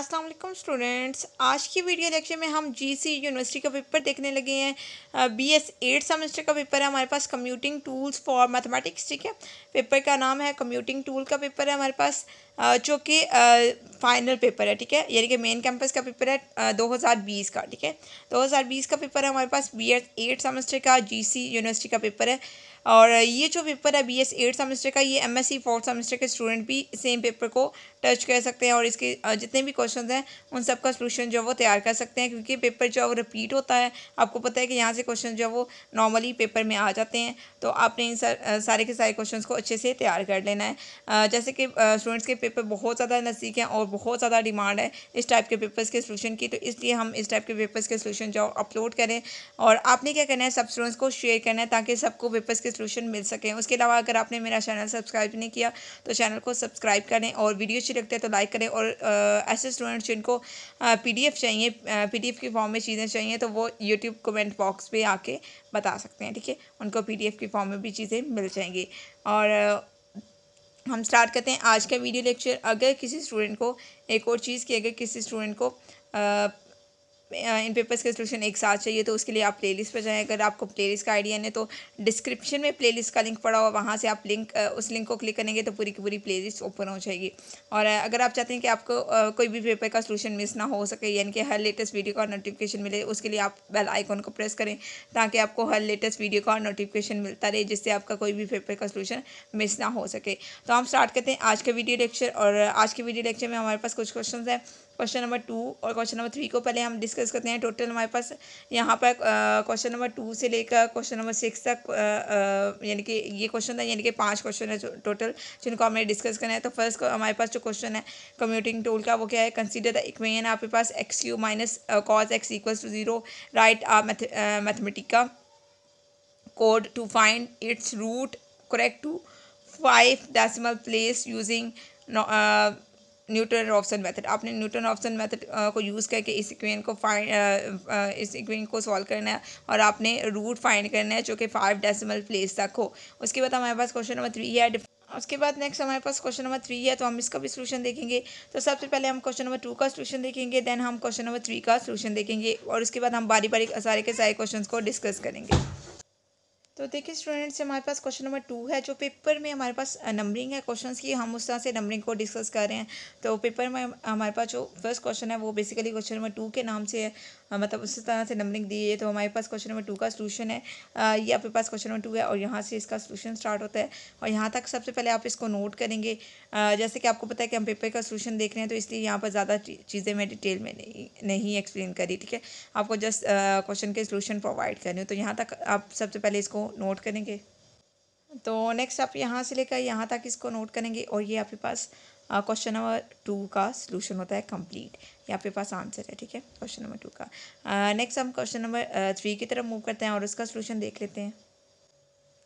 अस्सलाम वालेकुम स्टूडेंट्स आज की वीडियो लेक्चर में हम जीसी यूनिवर्सिटी का पेपर देखने लगे हैं बी एस एट सेमेस्टर का पेपर है हमारे पास कम्यूटिंग टूल्स फॉर मैथमेटिक्स ठीक है पेपर का नाम है कम्यूटिंग टूल का पेपर है हमारे पास जो कि फाइनल पेपर है ठीक है यानी कि मेन कैंपस का पेपर है दो हज़ार बीस का ठीक है दो हज़ार बीस का पेपर है हमारे पास बी एस एट सेमेस्टर का जी सी यूनिवर्सिटी का पेपर है और ये जो पेपर है बी एस एट सेमेस्टर का ये M S C fourth semester के स्टूडेंट भी सेम पेपर को टच कर सकते हैं और इसके जितने भी क्वेश्चन हैं उन सब का सोल्यूशन जो है वो तैयार कर सकते हैं क्योंकि पेपर जो है वो रिपीट होता है आपको पता है कि यहाँ से क्वेश्चन जो है वो नॉर्मली पेपर में आ जाते हैं तो आपने इन सारे के सारे क्वेश्चन को अच्छे से तैयार कर लेना है जैसे कि स्टूडेंट्स के पेपर बहुत ज़्यादा नज़दीक हैं और बहुत ज़्यादा डिमांड है इस टाइप के पेपर्स के सोल्यूशन की तो इसलिए हम इस टाइप के पेपर्स के सोल्यूशन जो अपलोड करें और आपने क्या करना है सब स्टूडेंट्स को शेयर करना है ताकि सबको पेपर्स के सोल्यूशन मिल सकें उसके अलावा अगर आपने मेरा चैनल सब्सक्राइब नहीं किया तो चैनल को सब्सक्राइब करें और वीडियो अच्छी लगती है तो लाइक करें और ऐसे स्टूडेंट्स जिनको पी चाहिए पी की फॉर्म में चीज़ें चाहिए तो वो यूट्यूब कमेंट बॉक्स पर आके बता सकते हैं ठीक है उनको पी की फॉर्म में भी चीज़ें मिल जाएंगी और हम स्टार्ट करते हैं आज का वीडियो लेक्चर अगर किसी स्टूडेंट को एक और चीज़ की अगर किसी स्टूडेंट को आ, इन पेपर्स के सोल्यूशन एक साथ चाहिए तो उसके लिए आप प्लेलिस्ट पर जाएँ अगर आपको प्लेलिस्ट का आइडिया नहीं तो डिस्क्रिप्शन में प्लेलिस्ट का लिंक पड़ा हुआ वहाँ से आप लिंक उस लिंक को क्लिक करेंगे तो पूरी की पूरी प्लेलिस्ट ओपन हो जाएगी और अगर आप चाहते हैं कि आपको कोई भी पेपर का सोल्यूशन मिस ना हो सके यानी कि हर लेटेस्ट वीडियो का नोटिफिकेशन मिले उसके लिए आप बेल आइकॉन को प्रेस करें ताकि आपको हर लेटेस्ट वीडियो का नोटिफिकेशन मिलता रहे जिससे आपका कोई भी पेपर का सोल्यूशन मिस ना हो सके तो हम स्टार्ट करते हैं आज का वीडियो लेक्चर और आज के वीडियो लेक्चर में हमारे पास कुछ क्वेश्चन हैं क्वेश्चन नंबर टू और क्वेश्चन नंबर थ्री को पहले हम डिस्कस करते हैं टोटल हमारे पास यहाँ पर क्वेश्चन नंबर टू से लेकर क्वेश्चन नंबर सिक्स तक यानी कि ये क्वेश्चन था यानी कि पाँच क्वेश्चन है टोटल जिनको हमें डिस्कस करना है तो फर्स्ट हमारे पास जो क्वेश्चन है कम्यूटिंग टोल का वो क्या है कंसिडर द इक्वेन आपके पास x cube minus cos x equals to zero write आप Mathematica code to find its root correct to five decimal place using Newton Raphson method आपने Newton Raphson method को use करके इस equation को fine इस equation को solve करना है और आपने रूट फाइंड करना है जो कि फाइव डेसिमल प्लेस तक हो उसके बाद हमारे पास क्वेश्चन नंबर थ्री है उसके बाद नेक्स्ट हमारे पास क्वेश्चन नंबर थ्री है तो हम इसका भी सोल्यूशन देखेंगे तो सबसे पहले हम क्वेश्चन नंबर टू का सोल्यूशन देखेंगे देन हम क्वेश्चन नंबर थ्री का सोल्यूशन देखेंगे और उसके बाद हम बारी बारी सारे के सारे क्वेश्चन को डिस्कस करेंगे तो देखिए स्टूडेंट्स हमारे पास क्वेश्चन नंबर टू है जो पेपर में हमारे पास नंबरिंग है क्वेश्चंस की हम उस तरह से नंबरिंग को डिस्कस कर रहे हैं तो पेपर में हमारे पास जो फर्स्ट क्वेश्चन है वो बेसिकली क्वेश्चन नंबर टू के नाम से है हाँ, मतलब उस तरह से नंबरिंग दी है तो हमारे पास क्वेश्चन नंबर टू का सोलूशन है आ, ये आपके पास क्वेश्चन नंबर टू है और यहाँ से इसका सोलूशन स्टार्ट होता है और यहाँ तक सबसे पहले आप इसको नोट करेंगे आ, जैसे कि आपको पता है कि हम पेपर का सोलूशन देख रहे हैं तो इसलिए यहाँ पर ज़्यादा चीज़ें मैं डिटेल में नहीं नहीं एक्सप्लेन करी ठीक है आपको जस्ट क्वेश्चन के सोल्यूशन प्रोवाइड कर तो यहाँ तक आप सबसे पहले इसको नोट करेंगे तो नेक्स्ट आप यहाँ से लेकर यहाँ तक इसको नोट करेंगे और ये आपके पास क्वेश्चन नंबर टू का सलूशन होता है कंप्लीट यहाँ पे पास आंसर है ठीक है क्वेश्चन नंबर टू का नेक्स्ट uh, हम क्वेश्चन नंबर थ्री की तरफ मूव करते हैं और उसका सोल्यूशन देख लेते हैं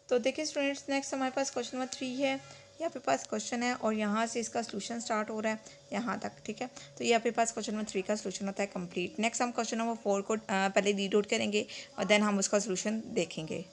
तो देखिए स्टूडेंट्स नेक्स्ट हमारे पास क्वेश्चन नंबर थ्री है यहाँ पे पास क्वेश्चन है और यहाँ से इसका सलूशन स्टार्ट हो रहा है यहाँ तक ठीक है तो यहाँ पे पास क्वेश्चन नंबर थ्री का सलूशन होता है कंप्लीट नेक्स्ट हम क्वेश्चन नंबर फोर को uh, पहले रीड आउट करेंगे और देन हम उसका सलूशन देखेंगे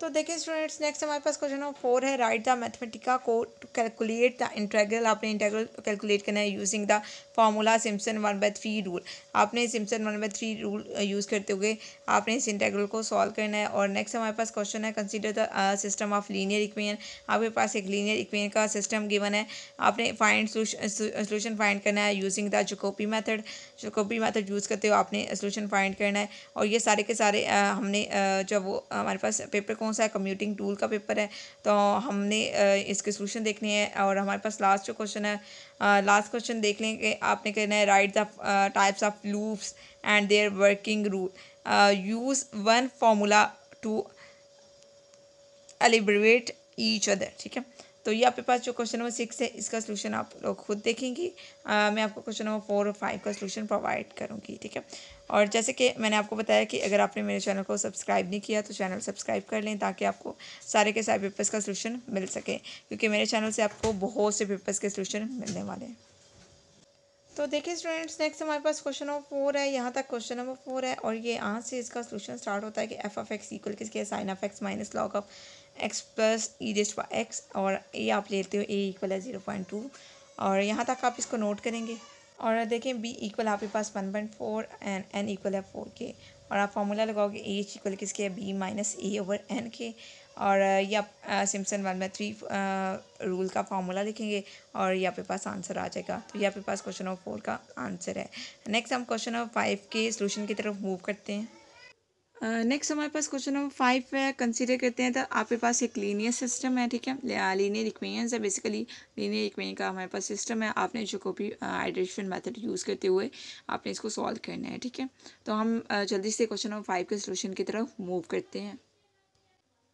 तो देखिए स्टूडेंट्स नेक्स्ट हमारे पास क्वेश्चन नंबर फोर है write the Mathematica code to calculate the integral आपने इंटेग्रल कैलकुलेट करना है using the formula Simpson one by three rule आपने Simpson one by three rule use करते हुए आपने इस इंटेग्रल को सॉल्व करना है और नेक्स्ट हमारे पास क्वेश्चन है consider the system of linear equation आपके पास एक लीनियर इक्वेशन का सिस्टम गिवन है आपने फाइंड सोल्यूशन फाइंड करना है using the Jacobi method Jacobi method use करते हुए आपने सोल्यूशन फाइंड करना है और ये सारे के सारे uh, हमने uh, जब वो हमारे पास पेपर कौन कौन सा है कम्यूटिंग टूल का पेपर है तो हमने इसके सोल्यूशन देखने हैं और हमारे पास लास्ट जो क्वेश्चन है लास्ट क्वेश्चन देख लें कि आपने कहना है write the types of loops and their working rule use one formula to elaborate each other ठीक है तो ये आपके पास जो क्वेश्चन नंबर सिक्स है इसका सलूशन आप लोग खुद देखेंगी आ, मैं आपको क्वेश्चन नंबर फोर और फाइव का सलूशन प्रोवाइड करूँगी ठीक है और जैसे कि मैंने आपको बताया कि अगर आपने मेरे चैनल को सब्सक्राइब नहीं किया तो चैनल सब्सक्राइब कर लें ताकि आपको सारे के सारे पेपर्स का सलूशन मिल सके क्योंकि मेरे चैनल से आपको बहुत से पेपर्स के सोल्यूशन मिलने वाले हैं तो देखिए स्टूडेंट्स नेक्स्ट हमारे पास क्वेश्चन नंबर फोर है यहाँ तक क्वेश्चन नंबर फोर है और ये यहाँ से इसका सोल्यूशन स्टार्ट होता है कि एफ ऑफ एक्स इक्वल किसके sine of x minus log of x plus e डिस्ट पर एक्स और ए आप लेते हो ए इक्वल है ज़ीरो पॉइंट टू और यहाँ तक आप इसको नोट करेंगे और देखें बी इक्वल आपके पास one point four and n equal है फोर के और आप फॉर्मूला लगाओगे एच इक्वल किसके है b minus a over n के और ये आप सिम्सन वन में थ्री रूल का फार्मूला लिखेंगे और ये आपके पास आंसर आ जाएगा तो ये आपके पास क्वेश्चन नंबर फोर का आंसर है नेक्स्ट हम क्वेश्चन नंबर फाइव के सोल्यूशन की तरफ मूव करते हैं नेक्स्ट हमारे पास क्वेश्चन नंबर फाइव है कंसीडर करते हैं तो आपके पास एक लीनियर सिस्टम है ठीक है लीनियर इक्वेशंस है बेसिकली लीनियर इक्वेशन का हमारे पास सिस्टम है आपने जो को भी हाइड्रेशन मेथड यूज़ करते हुए आपने इसको सॉल्व करना है ठीक है तो हम जल्दी से क्वेश्चन नंबर फाइव के सोल्यूशन की तरफ मूव करते हैं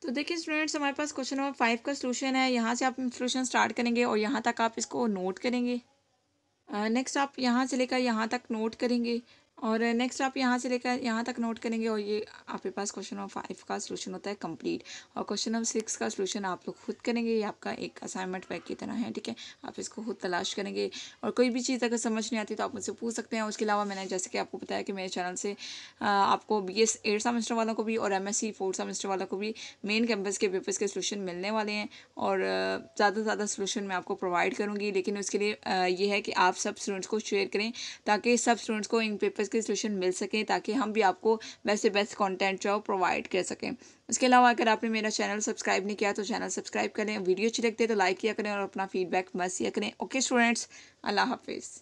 तो देखिए स्टूडेंट्स हमारे पास क्वेश्चन नंबर फाइव का सोलूशन है यहाँ से आप सोलूशन स्टार्ट करेंगे और यहाँ तक आप इसको नोट करेंगे नेक्स्ट uh, आप यहाँ से लेकर यहाँ तक नोट करेंगे और नेक्स्ट आप यहाँ से लेकर यहाँ तक नोट करेंगे और ये आपके पास क्वेश्चन नंबर फाइव का सलूशन होता है कंप्लीट और क्वेश्चन नंबर सिक्स का सलूशन आप लोग खुद करेंगे ये आपका एक असाइनमेंट पैक की तरह है ठीक है आप इसको खुद तलाश करेंगे और कोई भी चीज़ अगर समझ नहीं आती तो आप मुझसे पूछ सकते हैं उसके अलावा मैंने जैसे कि आपको बताया कि मेरे चैनल से आपको बी एस एट सेमेस्टर वालों को भी और M S C fourth semester वालों को भी मेन कैंपस के पेपर्स के सोलूशन मिलने वाले हैं और ज़्यादा से ज़्यादा सोलूशन मैं आपको प्रोवाइड करूँगी लेकिन उसके लिए ये है कि आप सब स्टूडेंट्स को शेयर करें ताकि सब स्टूडेंट्स को इन पेपर्स क्वेश्चंस के सोल्यूशन मिल सकें ताकि हम भी आपको बेस्ट से बेस्ट कंटेंट जो प्रोवाइड कर सकें इसके अलावा अगर आपने मेरा चैनल सब्सक्राइब नहीं किया तो चैनल सब्सक्राइब करें वीडियो अच्छी लगती है तो लाइक किया करें और अपना फीडबैक मत किया करें ओके स्टूडेंट्स अल्लाह हाफिज़